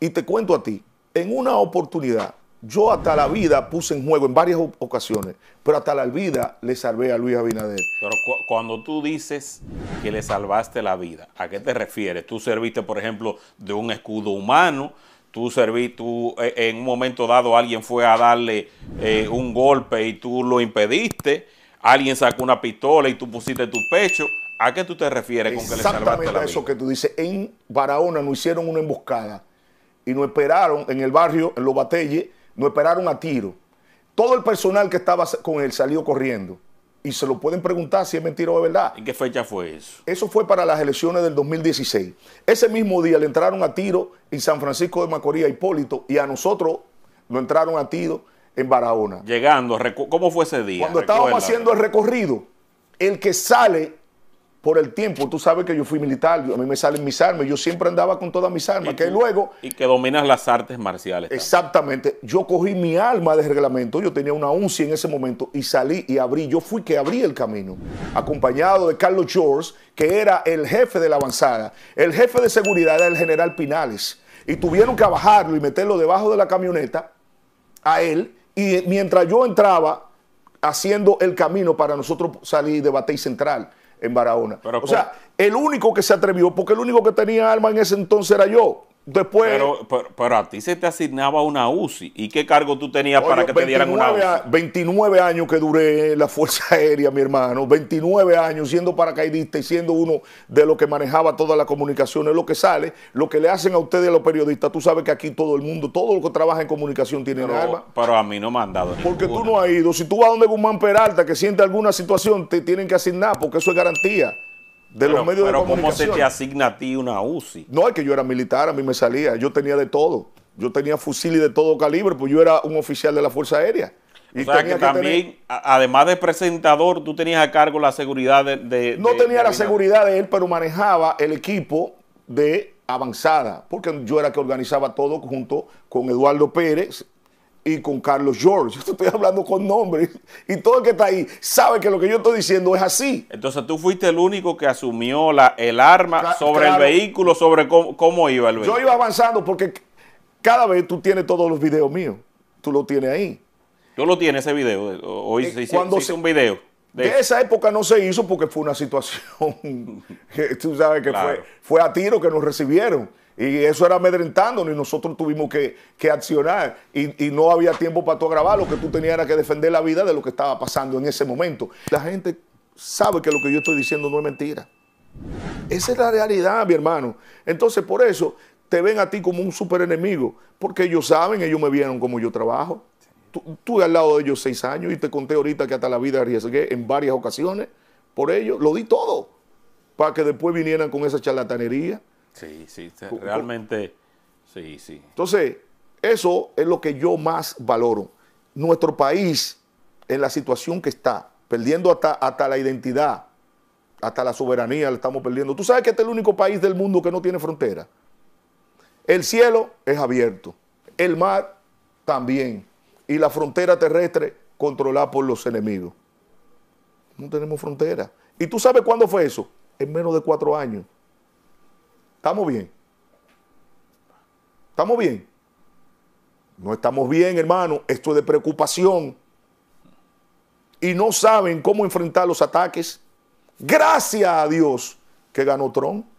Y te cuento a ti, en una oportunidad, yo hasta la vida puse en juego en varias ocasiones, pero hasta la vida le salvé a Luis Abinader. Pero cuando tú dices que le salvaste la vida, ¿a qué te refieres? Tú serviste, por ejemplo, de un escudo humano, tú serviste, tú eh, en un momento dado alguien fue a darle eh, un golpe y tú lo impediste, alguien sacó una pistola y tú pusiste tu pecho. ¿A qué tú te refieres con que le salvaste la vida? Exactamente eso que tú dices. En Barahona nos hicieron una emboscada y nos esperaron en el barrio, en Los Batelles, nos esperaron a tiro. Todo el personal que estaba con él salió corriendo. Y se lo pueden preguntar si es mentira o es verdad. ¿En qué fecha fue eso? Eso fue para las elecciones del 2016. Ese mismo día le entraron a tiro en San Francisco de Macorís, Hipólito, y a nosotros nos entraron a tiro en Barahona. Llegando, ¿cómo fue ese día? Cuando estábamos haciendo el recorrido, el que sale por el tiempo. Tú sabes que yo fui militar, a mí me salen mis armas, yo siempre andaba con todas mis armas, que luego... Y que dominas las artes marciales. Exactamente. Yo cogí mi arma de reglamento, yo tenía una UNCI en ese momento, y salí y abrí, yo fui que abrí el camino, acompañado de Carlos George, que era el jefe de la avanzada. El jefe de seguridad era el general Pinales, y tuvieron que bajarlo y meterlo debajo de la camioneta a él, y mientras yo entraba haciendo el camino para nosotros salir de Batey Central en Barahona. o sea, el único que se atrevió, porque el único que tenía alma en ese entonces era yo. Después, pero, a ti se te asignaba una UCI. ¿Y qué cargo tú tenías para que te dieran una UCI? 29 años que duré en la Fuerza Aérea, mi hermano. 29 años siendo paracaidista y siendo uno de los que manejaba todas las comunicaciones. Lo que sale, lo que le hacen a ustedes los periodistas. Tú sabes que aquí todo el mundo, todo lo que trabaja en comunicación tiene pero, arma. Pero a mí no me han dado Porque tú no has ido. Si tú vas donde Guzmán Peralta, que siente alguna situación, te tienen que asignar porque eso es garantía de los medios de comunicación. ¿cómo se te asigna a ti una UCI? No, es que yo era militar, a mí me salía, yo tenía de todo. Yo tenía y de todo calibre, pues yo era un oficial de la Fuerza Aérea. Y que, también, además de presentador, tú tenías a cargo la seguridad de... no tenía la seguridad de él, pero manejaba el equipo de avanzada, porque yo era que organizaba todo junto con Eduardo Pérez, y con Carlos George. Yo estoy hablando con nombres y todo el que está ahí sabe que lo que yo estoy diciendo es así. Entonces tú fuiste el único que asumió la, el arma sobre el vehículo, sobre cómo, iba el vehículo. Yo iba avanzando porque cada vez tú tienes todos los videos míos. Tú lo tienes ahí. yo lo tienes ese video. Eh, hoy se, eh, se hizo un video. De... esa época no se hizo porque fue una situación, tú sabes que fue, fue a tiro que nos recibieron. Y eso era amedrentándonos y nosotros tuvimos que, que accionar y, no había tiempo para tú grabar, lo que tú tenías era que defender la vida de lo que estaba pasando en ese momento. La gente sabe que lo que yo estoy diciendo no es mentira. Esa es la realidad, mi hermano. Entonces, por eso te ven a ti como un super enemigo, porque ellos saben, ellos me vieron como yo trabajo. Estuve al lado de ellos seis años y te conté ahorita que hasta la vida arriesgué en varias ocasiones por ellos. Lo di todo para que después vinieran con esa charlatanería. Sí, sí, realmente, sí, sí. Entonces, eso es lo que yo más valoro. Nuestro país, en la situación que está, perdiendo hasta, hasta la identidad, hasta la soberanía, la estamos perdiendo. Tú sabes que este es el único país del mundo que no tiene frontera. El cielo es abierto, el mar también y la frontera terrestre controlada por los enemigos. No tenemos frontera. ¿Y tú sabes cuándo fue eso? En menos de cuatro años. ¿Estamos bien? ¿Estamos bien? No estamos bien, hermano. Esto es de preocupación. Y no saben cómo enfrentar los ataques. Gracias a Dios que ganó Trump.